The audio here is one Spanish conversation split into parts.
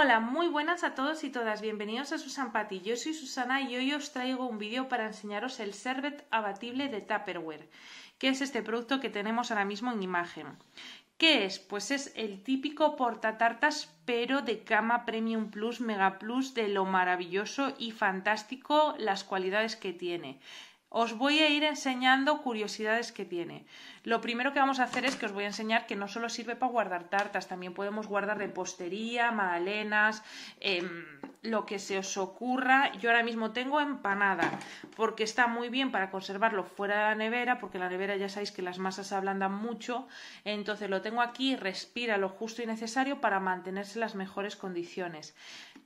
Hola, muy buenas a todos y todas, bienvenidos a Susan Pati. Yo soy Susana y hoy os traigo un vídeo para enseñaros el servet abatible de Tupperware, que es este producto que tenemos ahora mismo en imagen. ¿Qué es? Pues es el típico portatartas, pero de cama Premium Plus, Mega Plus, de lo maravilloso y fantástico las cualidades que tiene. Os voy a ir enseñando curiosidades que tiene. Lo primero que vamos a hacer es que os voy a enseñar que no solo sirve para guardar tartas, también podemos guardar repostería, magdalenas, em, lo que se os ocurra. Yo ahora mismo tengo empanada, porque está muy bien para conservarlo fuera de la nevera, porque en la nevera ya sabéis que las masas se ablandan mucho. Entonces lo tengo aquí, respira lo justo y necesario para mantenerse en las mejores condiciones.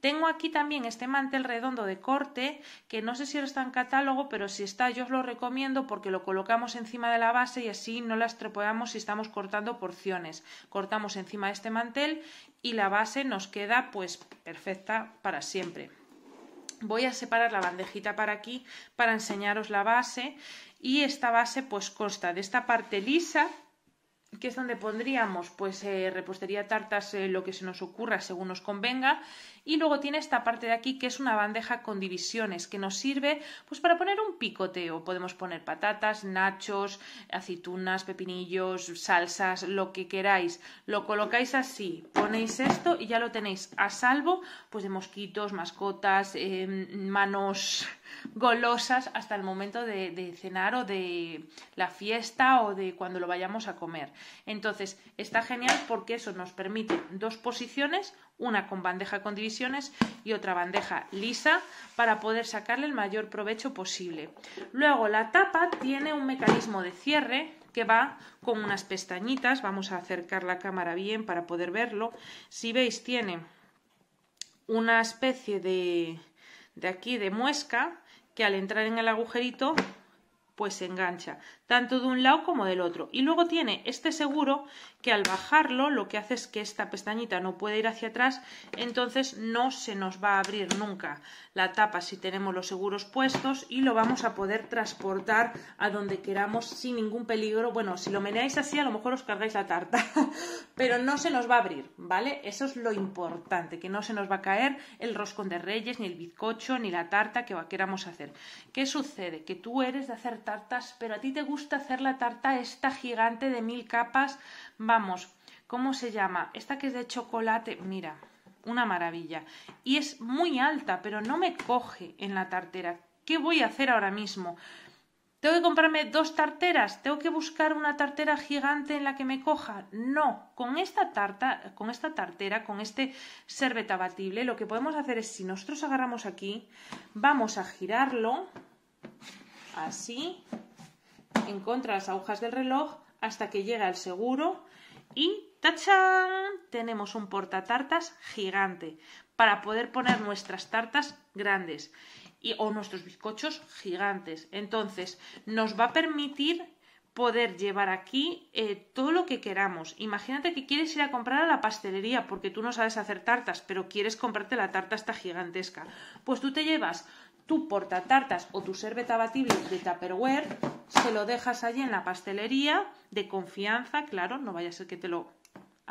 Tengo aquí también este mantel redondo de corte, que no sé si está en catálogo, pero si está yo os lo recomiendo porque lo colocamos encima de la base y así no la estropeamos si estamos cortando porciones. Cortamos encima de este mantel y la base nos queda pues perfecta para siempre. Voy a separar la bandejita para aquí para enseñaros la base y esta base pues consta de esta parte lisa que es donde pondríamos pues eh, repostería tartas eh, lo que se nos ocurra según nos convenga y luego tiene esta parte de aquí que es una bandeja con divisiones que nos sirve pues para poner un picoteo podemos poner patatas nachos aceitunas pepinillos salsas lo que queráis lo colocáis así ponéis esto y ya lo tenéis a salvo pues de mosquitos mascotas em, manos golosas hasta el momento de, cenar o de la fiesta o de cuando lo vayamos a comer. Entonces, está genial porque eso nos permite dos posiciones, una con bandeja con divisiones y otra bandeja lisa para poder sacarle el mayor provecho posible. Luego, la tapa tiene un mecanismo de cierre que va con unas pestañitas. Vamos a acercar la cámara bien para poder verlo. Si veis, tiene una especie de, de aquí de muesca que al entrar en el agujerito pues se engancha, tanto de un lado como del otro. Y luego tiene este seguro que al bajarlo lo que hace es que esta pestañita no puede ir hacia atrás, entonces no se nos va a abrir nunca la tapa si tenemos los seguros puestos y lo vamos a poder transportar a donde queramos sin ningún peligro. Bueno, si lo meneáis así a lo mejor os cargáis la tarta, pero no se nos va a abrir, ¿vale? Eso es lo importante, que no se nos va a caer el roscón de reyes, ni el bizcocho, ni la tarta que queramos hacer. ¿Qué sucede? Que tú eres de hacer pero a ti te gusta hacer la tarta esta gigante de mil capas. Vamos, ¿cómo se llama? Esta que es de chocolate. Mira, una maravilla. Y es muy alta, pero no me coge en la tartera. ¿Qué voy a hacer ahora mismo? ¿Tengo que comprarme dos tarteras? ¿Tengo que buscar una tartera gigante en la que me coja? No, con esta tarta, con esta tartera, con este serveta lo que podemos hacer es si nosotros agarramos aquí, vamos a girarlo así, en contra de las agujas del reloj, hasta que llega el seguro y ¡tachán! Tenemos un portatartas gigante para poder poner nuestras tartas grandes y, o nuestros bizcochos gigantes. Entonces, nos va a permitir poder llevar aquí eh, todo lo que queramos. Imagínate que quieres ir a comprar a la pastelería porque tú no sabes hacer tartas, pero quieres comprarte la tarta esta gigantesca. Pues tú te llevas tu portatartas o tu serveta batible de Tupperware, se lo dejas allí en la pastelería de confianza, claro, no vaya a ser que te lo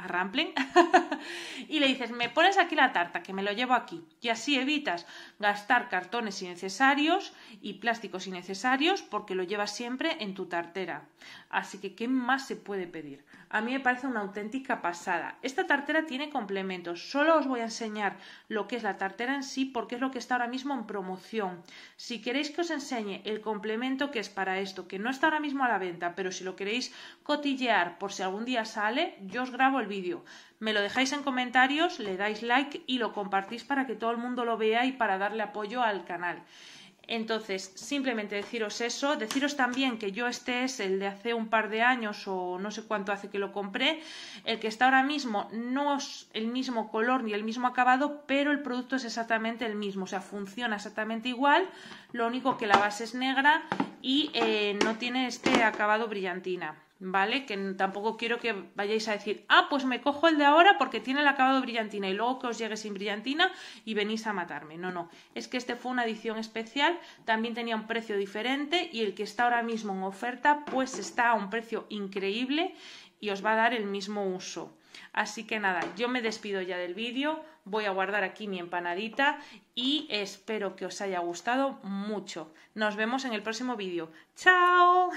y le dices, me pones aquí la tarta, que me lo llevo aquí. Y así evitas gastar cartones innecesarios y plásticos innecesarios porque lo llevas siempre en tu tartera. Así que, ¿qué más se puede pedir? A mí me parece una auténtica pasada. Esta tartera tiene complementos. Solo os voy a enseñar lo que es la tartera en sí porque es lo que está ahora mismo en promoción. Si queréis que os enseñe el complemento que es para esto, que no está ahora mismo a la venta, pero si lo queréis cotillear por si algún día sale, yo os grabo el vídeo. Me lo dejáis en comentarios, le dais like y lo compartís para que todo el mundo lo vea y para darle apoyo al canal. Entonces, simplemente deciros eso, deciros también que yo este es el de hace un par de años o no sé cuánto hace que lo compré, el que está ahora mismo no es el mismo color ni el mismo acabado, pero el producto es exactamente el mismo, o sea, funciona exactamente igual, lo único que la base es negra y eh, no tiene este acabado brillantina. ¿vale? Que tampoco quiero que vayáis a decir, ah, pues me cojo el de ahora porque tiene el acabado brillantina y luego que os llegue sin brillantina y venís a matarme. No, no, es que este fue una edición especial, también tenía un precio diferente y el que está ahora mismo en oferta pues está a un precio increíble y os va a dar el mismo uso. Así que nada, yo me despido ya del vídeo, voy a guardar aquí mi empanadita y espero que os haya gustado mucho. Nos vemos en el próximo vídeo. ¡Chao!